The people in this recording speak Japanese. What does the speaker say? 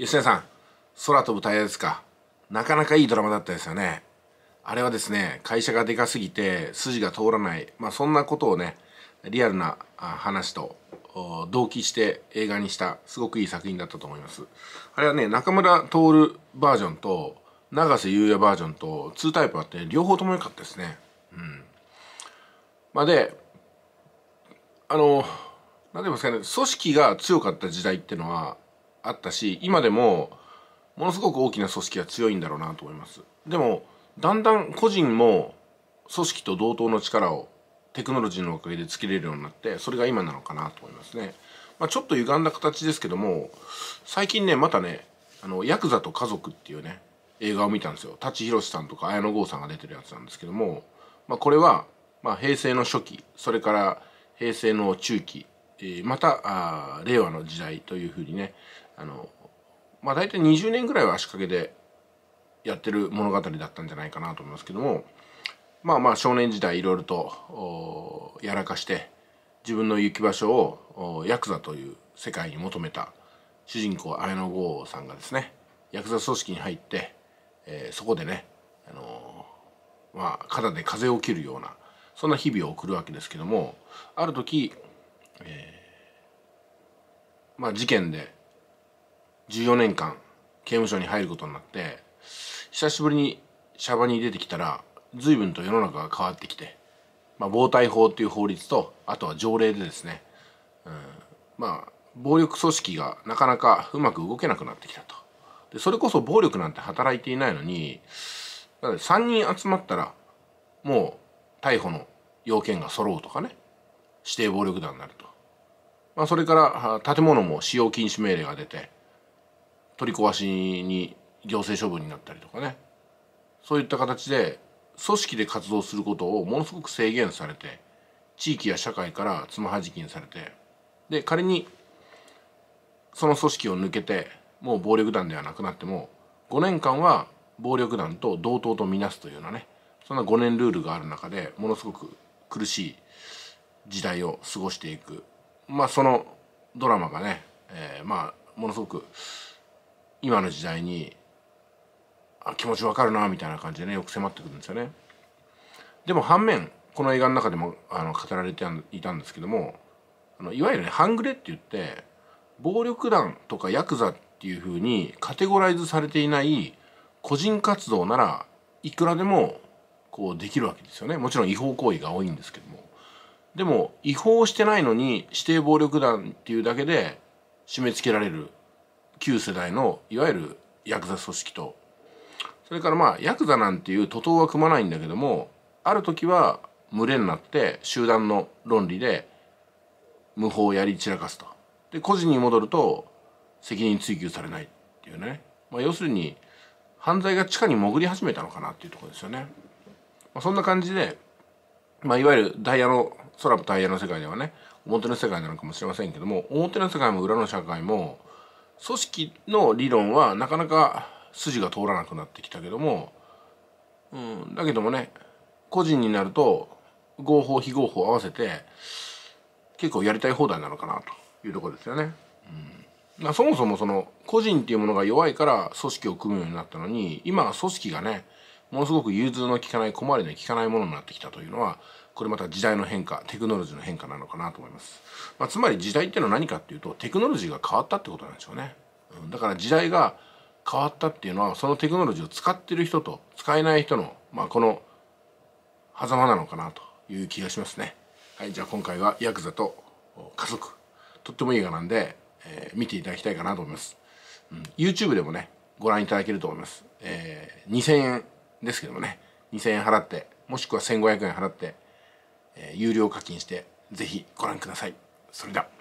吉田さん空飛ぶタイヤですかなかなかいいドラマだったですよねあれはですね会社がでかすぎて筋が通らない、まあ、そんなことをねリアルな話と同期して映画にしたすごくいい作品だったと思いますあれはね中村徹バージョンと永瀬優也バージョンと2タイプあって両方とも良かったですねうんまあであの何て言いますかね組織が強かった時代っていうのはあったし今でもものすごく大きな組織が強いんだろうなと思いますでもだんだん個人も組織と同等の力をテクノロジーのおかげでつけれるようになってそれが今なのかなと思いますね、まあ、ちょっと歪んだ形ですけども最近ねまたねあのヤクザと家族っていうね映画を見たんですよ舘ひろしさんとか綾野剛さんが出てるやつなんですけども、まあ、これは、まあ、平成の初期それから平成の中期えまた令和の時代というふうにねあの、まあ、大体20年ぐらいは足掛けでやってる物語だったんじゃないかなと思いますけどもまあまあ少年時代いろいろとやらかして自分の行き場所をヤクザという世界に求めた主人公綾野剛さんがですねヤクザ組織に入って、えー、そこでね、あのー、まあ、肩で風を切るようなそんな日々を送るわけですけどもある時えー、まあ事件で14年間刑務所に入ることになって久しぶりにシャバに出てきたら随分と世の中が変わってきて、まあ、暴対法っていう法律とあとは条例でですね、うん、まあ暴力組織がなかなかうまく動けなくなってきたとでそれこそ暴力なんて働いていないのに3人集まったらもう逮捕の要件が揃うとかね指定暴力団になるとまあ、それから建物も使用禁止命令が出て取り壊しに行政処分になったりとかねそういった形で組織で活動することをものすごく制限されて地域や社会からつまはじきにされてで仮にその組織を抜けてもう暴力団ではなくなっても5年間は暴力団と同等とみなすというようなねそんな5年ルールがある中でものすごく苦しい時代を過ごしていくまあ、そのドラマがね、えー、まあものすごく今の時代にあ気持ちわかるなみたいな感じでねよく迫ってくるんですよね。でも反面この映画の中でもあの語られていたんですけどもあのいわゆるね半グレって言って暴力団とかヤクザっていうふうにカテゴライズされていない個人活動ならいくらでもこうできるわけですよねもちろん違法行為が多いんですけどもでも違法してないのに指定暴力団っていうだけで締め付けられる旧世代のいわゆるヤクザ組織とそれからまあヤクザなんていう徒党は組まないんだけどもある時は群れになって集団の論理で無法をやり散らかすと。で個人に戻ると責任追及されないっていうね、まあ、要するに犯罪が地下に潜り始めたのかなっていうところですよね。まあ、そんな感じで、まあ、いわゆるダイヤの空もタイヤの世界ではね表の世界なのかもしれませんけども表の世界も裏の社会も組織の理論はなかなか筋が通らなくなってきたけども、うん、だけどもね個人になると合法非合法合わせて結構やりたい放題なのかなというとこですよね。うんまあ、そもそもその個人っていうものが弱いから組織を組むようになったのに今は組織がねものすごく融通の利かない困りの利かないものになってきたというのはこれまた時代の変化テクノロジーの変化なのかなと思います、まあ、つまり時代っていうのは何かっていうとテクノロジーが変わったってことなんでしょうね、うん、だから時代が変わったっていうのはそのテクノロジーを使ってる人と使えない人の、まあ、この狭間なのかなという気がしますねはいじゃあ今回はヤクザと家族とってもいい映画なんで、えー、見ていただきたいかなと思います、うん、YouTube でもねご覧いただけると思います、えー、2000円ですけどもね2000円払ってもしくは1500円払ってえ有料課金してぜひご覧ください。それでは